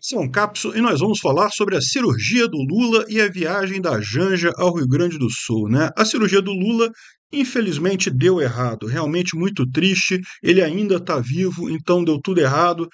São Capso e nós vamos falar sobre a cirurgia do Lula e a viagem da Janja ao Rio Grande do Sul. Né? A cirurgia do Lula Infelizmente deu errado, realmente muito triste. Ele ainda está vivo, então deu tudo errado.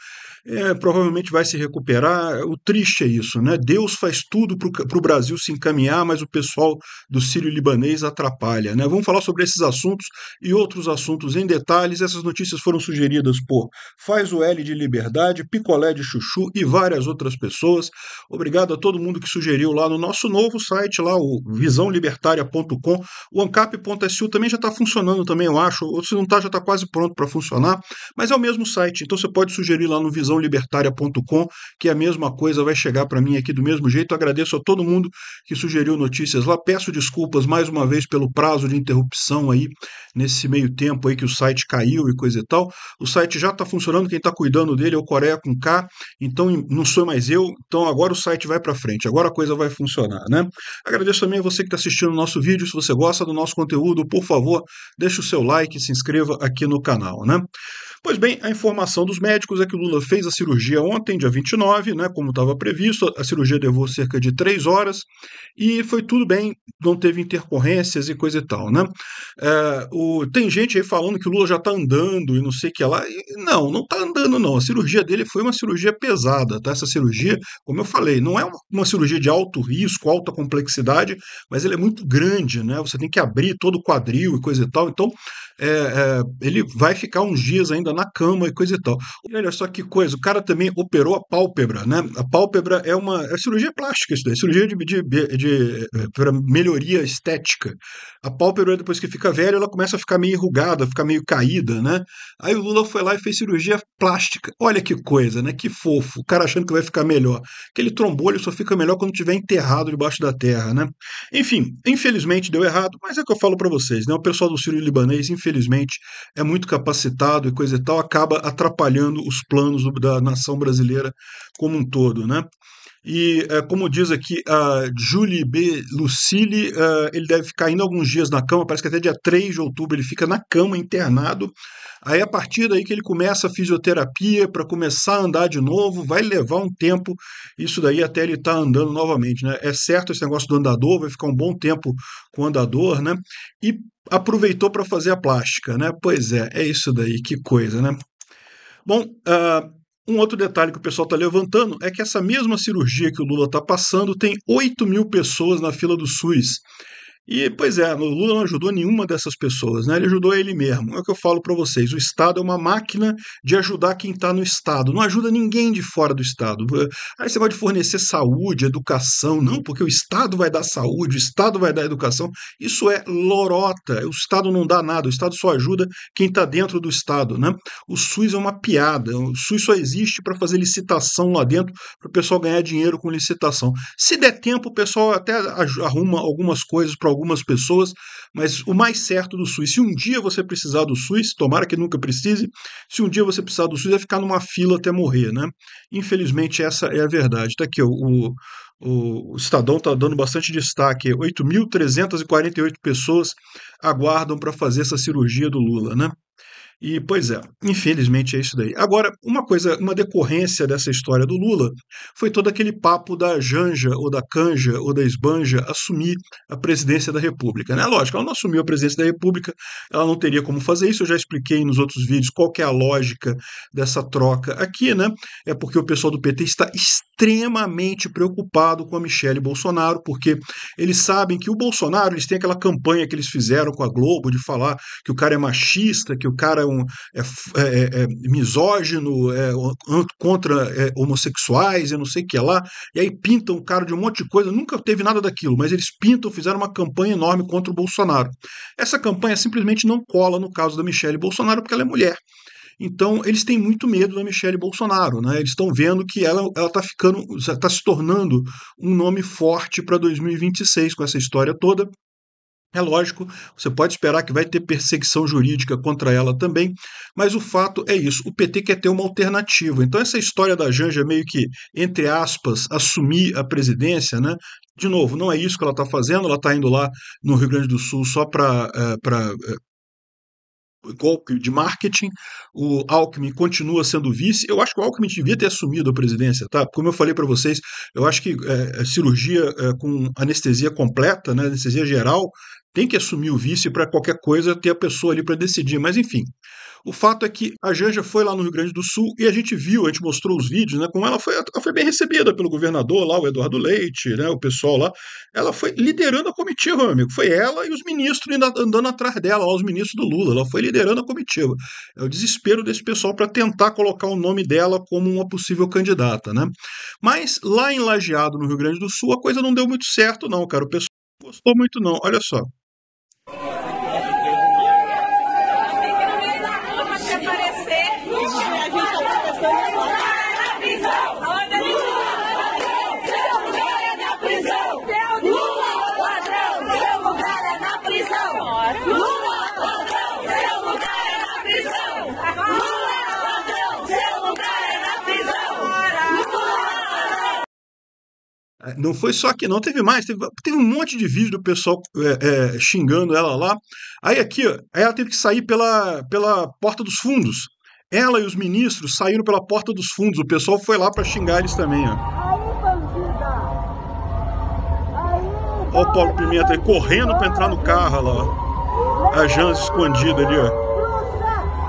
É, provavelmente vai se recuperar. O triste é isso, né? Deus faz tudo para o Brasil se encaminhar, mas o pessoal do Sírio Libanês atrapalha, né? Vamos falar sobre esses assuntos e outros assuntos em detalhes. Essas notícias foram sugeridas por Faz o L de Liberdade, Picolé de Chuchu e várias outras pessoas. Obrigado a todo mundo que sugeriu lá no nosso novo site, lá o visãolibertaria.com, o ancap.su também já está funcionando também, eu acho. Ou se não está, já está quase pronto para funcionar. Mas é o mesmo site, então você pode sugerir lá no visãolibertaria.com, que é a mesma coisa vai chegar para mim aqui do mesmo jeito. agradeço a todo mundo que sugeriu notícias lá. Peço desculpas mais uma vez pelo prazo de interrupção aí nesse meio tempo aí que o site caiu e coisa e tal. O site já está funcionando, quem está cuidando dele é o Coreia com K, então não sou mais eu. Então agora o site vai para frente, agora a coisa vai funcionar, né? Agradeço também a você que está assistindo o nosso vídeo. Se você gosta do nosso conteúdo, por favor, deixe o seu like e se inscreva aqui no canal, né? Pois bem, a informação dos médicos é que o Lula fez a cirurgia ontem, dia 29, né, como estava previsto. A cirurgia levou cerca de três horas e foi tudo bem, não teve intercorrências e coisa e tal. Né? É, o, tem gente aí falando que o Lula já está andando e não sei o que lá. E, não, não está andando, não. A cirurgia dele foi uma cirurgia pesada. Tá? Essa cirurgia, como eu falei, não é uma, uma cirurgia de alto risco, alta complexidade, mas ela é muito grande. Né? Você tem que abrir todo o quadril e coisa e tal. Então, é, é, ele vai ficar uns dias ainda na cama e coisa e tal. E olha só que coisa, o cara também operou a pálpebra, né? A pálpebra é uma é cirurgia plástica, isso daí, cirurgia de, de, de, de para eh, eh, melhoria estética. A pálpebra, depois que fica velha, ela começa a ficar meio enrugada, ficar meio caída, né? Aí o Lula foi lá e fez cirurgia plástica. Olha que coisa, né? Que fofo. O cara achando que vai ficar melhor. Aquele trombolho só fica melhor quando estiver enterrado debaixo da terra, né? Enfim, infelizmente deu errado, mas é o que eu falo para vocês, né? O pessoal do Ciro Libanês, infelizmente, é muito capacitado e coisa e Ocidental acaba atrapalhando os planos da nação brasileira como um todo. Né? E, eh, como diz aqui a Julie B. Lucille, eh, ele deve ficar ainda alguns dias na cama, parece que até dia 3 de outubro ele fica na cama, internado. Aí, a partir daí que ele começa a fisioterapia para começar a andar de novo, vai levar um tempo, isso daí até ele estar tá andando novamente. Né? É certo esse negócio do andador, vai ficar um bom tempo com o andador, né? E aproveitou para fazer a plástica, né? Pois é, é isso daí, que coisa, né? Bom, uh, um outro detalhe que o pessoal está levantando é que essa mesma cirurgia que o Lula está passando tem 8 mil pessoas na fila do SUS. E, pois é, o Lula não ajudou nenhuma dessas pessoas, né? ele ajudou ele mesmo. É o que eu falo para vocês: o Estado é uma máquina de ajudar quem está no Estado, não ajuda ninguém de fora do Estado. Aí você pode fornecer saúde, educação, não, porque o Estado vai dar saúde, o Estado vai dar educação. Isso é lorota. O Estado não dá nada, o Estado só ajuda quem está dentro do Estado. Né? O SUS é uma piada, o SUS só existe para fazer licitação lá dentro, para o pessoal ganhar dinheiro com licitação. Se der tempo, o pessoal até arruma algumas coisas para algumas pessoas, mas o mais certo do SUS, se um dia você precisar do SUS, tomara que nunca precise, se um dia você precisar do SUS, é ficar numa fila até morrer, né? Infelizmente, essa é a verdade. tá aqui o, o Estadão tá dando bastante destaque. 8.348 pessoas aguardam para fazer essa cirurgia do Lula, né? E, pois é, infelizmente é isso daí. Agora, uma coisa, uma decorrência dessa história do Lula foi todo aquele papo da Janja, ou da Canja, ou da Esbanja assumir a presidência da República. Né? Lógico, ela não assumiu a presidência da República, ela não teria como fazer isso. Eu já expliquei nos outros vídeos qual é a lógica dessa troca aqui, né? É porque o pessoal do PT está extremamente preocupado com a Michelle Bolsonaro, porque eles sabem que o Bolsonaro, eles têm aquela campanha que eles fizeram com a Globo de falar que o cara é machista, que o cara é um é, é, é, é misógino, é, contra é, homossexuais e não sei o que lá, e aí pintam o cara de um monte de coisa, nunca teve nada daquilo, mas eles pintam, fizeram uma campanha enorme contra o Bolsonaro. Essa campanha simplesmente não cola no caso da Michelle Bolsonaro porque ela é mulher. Então, eles têm muito medo da Michelle Bolsonaro, né? Eles estão vendo que ela está ficando, está se tornando um nome forte para 2026 com essa história toda. É lógico, você pode esperar que vai ter perseguição jurídica contra ela também, mas o fato é isso: o PT quer ter uma alternativa. Então, essa história da Janja é meio que, entre aspas, assumir a presidência, né? De novo, não é isso que ela está fazendo, ela está indo lá no Rio Grande do Sul só para eh, eh, golpe de marketing, o Alckmin continua sendo vice. Eu acho que o Alckmin devia ter assumido a presidência, tá? Como eu falei para vocês, eu acho que é, cirurgia é, com anestesia completa, né, anestesia geral, tem que assumir o vice para qualquer coisa ter a pessoa ali para decidir, mas enfim. O fato é que a Janja foi lá no Rio Grande do Sul e a gente viu, a gente mostrou os vídeos, né? Como ela foi, ela foi bem recebida pelo governador lá, o Eduardo Leite, né? O pessoal lá. Ela foi liderando a comitiva, meu amigo. Foi ela e os ministros andando atrás dela, lá, os ministros do Lula. Ela foi liderando a comitiva. É o desespero desse pessoal para tentar colocar o nome dela como uma possível candidata, né? Mas lá em Lajeado, no Rio Grande do Sul, a coisa não deu muito certo, não, cara. O pessoal não gostou muito, não. Olha só. Não foi só que não, teve mais. Teve, teve um monte de vídeo do pessoal é, é, xingando ela lá. Aí aqui, ó, ela teve que sair pela, pela porta dos fundos. Ela e os ministros saíram pela porta dos fundos. O pessoal foi lá para xingar eles também, ó. Olha o Paulo é Pimenta aí correndo para entrar no carro lá. A Jans escondida ali, ó.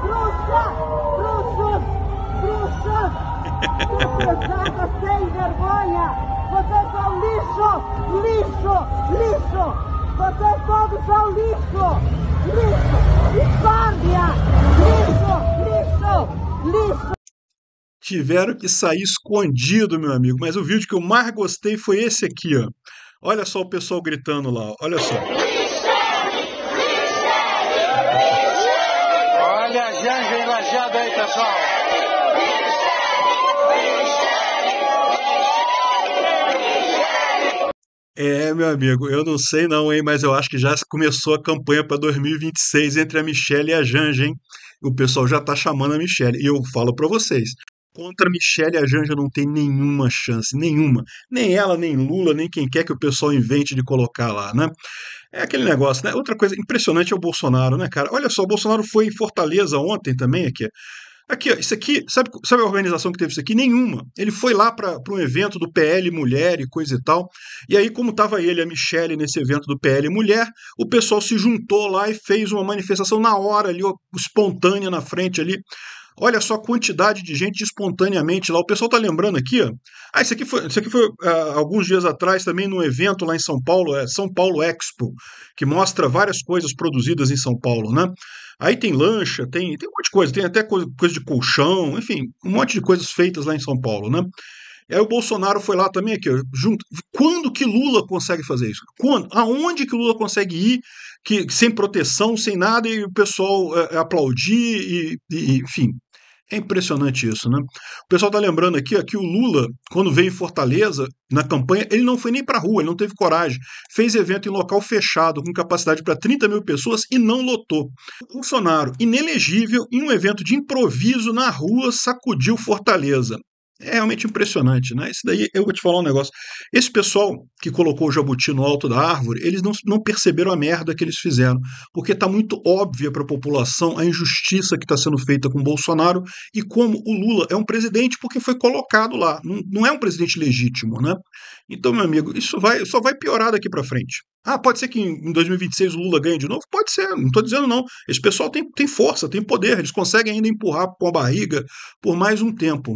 Bruxa, bruxa, bruxa, bruxa, lixo, lixo, lixo. Vocês todos são lixo, lixo, escórbia, lixo, lixo, lixo. Tiveram que sair escondido, meu amigo. Mas o vídeo que eu mais gostei foi esse aqui, ó. Olha só o pessoal gritando lá, olha só. Olha a Janja enlajada aí, pessoal. É, meu amigo, eu não sei não, hein, mas eu acho que já começou a campanha para 2026 entre a Michelle e a Janja, hein? O pessoal já tá chamando a Michelle. E eu falo para vocês, contra a Michelle e a Janja não tem nenhuma chance, nenhuma. Nem ela, nem Lula, nem quem quer que o pessoal invente de colocar lá, né? É aquele negócio, né? Outra coisa impressionante é o Bolsonaro, né, cara? Olha só, o Bolsonaro foi em Fortaleza ontem também aqui. Aqui, ó, isso aqui, sabe, sabe a organização que teve isso aqui? Nenhuma. Ele foi lá para um evento do PL Mulher e coisa e tal. E aí, como estava ele, a Michelle, nesse evento do PL Mulher, o pessoal se juntou lá e fez uma manifestação na hora ali, ó, espontânea na frente ali Olha só a quantidade de gente espontaneamente lá. O pessoal tá lembrando aqui, ó. Ah, isso aqui foi, isso aqui foi ah, alguns dias atrás também num evento lá em São Paulo, é São Paulo Expo, que mostra várias coisas produzidas em São Paulo, né? Aí tem lancha, tem, tem um monte de coisa, tem até coisa, coisa de colchão, enfim, um monte de coisas feitas lá em São Paulo, né? E aí o Bolsonaro foi lá também aqui, junto. Quando que Lula consegue fazer isso? Quando? Aonde que Lula consegue ir que, sem proteção, sem nada, e o pessoal é, aplaudir, e, e, enfim, é impressionante isso, né? O pessoal tá lembrando aqui ó, que o Lula, quando veio em Fortaleza, na campanha, ele não foi nem para rua, ele não teve coragem. Fez evento em local fechado, com capacidade para 30 mil pessoas e não lotou. O Bolsonaro, inelegível, em um evento de improviso na rua, sacudiu Fortaleza é realmente impressionante, né? Isso daí eu vou te falar um negócio. Esse pessoal que colocou o jabuti no alto da árvore, eles não, não perceberam a merda que eles fizeram, porque está muito óbvia para a população a injustiça que está sendo feita com o Bolsonaro e como o Lula é um presidente porque foi colocado lá, não, não é um presidente legítimo, né? Então, meu amigo, isso vai, só vai piorar daqui para frente. Ah, pode ser que em 2026 o Lula ganhe de novo? Pode ser, não estou dizendo não. Esse pessoal tem, tem força, tem poder, eles conseguem ainda empurrar com a barriga por mais um tempo.